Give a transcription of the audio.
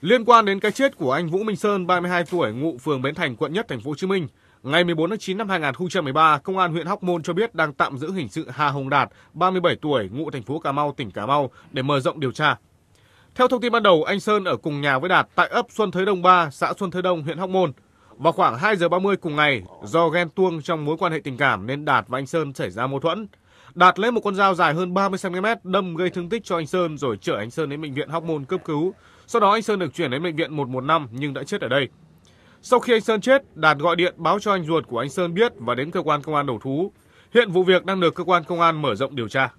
Liên quan đến cái chết của anh Vũ Minh Sơn, 32 tuổi, ngụ phường Bến Thành, quận Nhất, Thành phố Hồ Chí Minh, ngày 14 tháng 9 năm 2013, Công an huyện Hóc Môn cho biết đang tạm giữ hình sự Hà Hồng Đạt, 37 tuổi, ngụ thành phố Cà Mau, tỉnh Cà Mau để mở rộng điều tra. Theo thông tin ban đầu, anh Sơn ở cùng nhà với Đạt tại ấp Xuân Thới Đông 3, xã Xuân Thới Đông, huyện Hóc Môn. Vào khoảng 2 giờ 30 cùng ngày, do ghen tuông trong mối quan hệ tình cảm nên Đạt và anh Sơn xảy ra mâu thuẫn. Đạt lấy một con dao dài hơn 30cm đâm gây thương tích cho anh Sơn rồi chở anh Sơn đến bệnh viện Hóc Môn cấp cứu. Sau đó anh Sơn được chuyển đến bệnh viện 115 nhưng đã chết ở đây. Sau khi anh Sơn chết, Đạt gọi điện báo cho anh ruột của anh Sơn biết và đến cơ quan công an đầu thú. Hiện vụ việc đang được cơ quan công an mở rộng điều tra.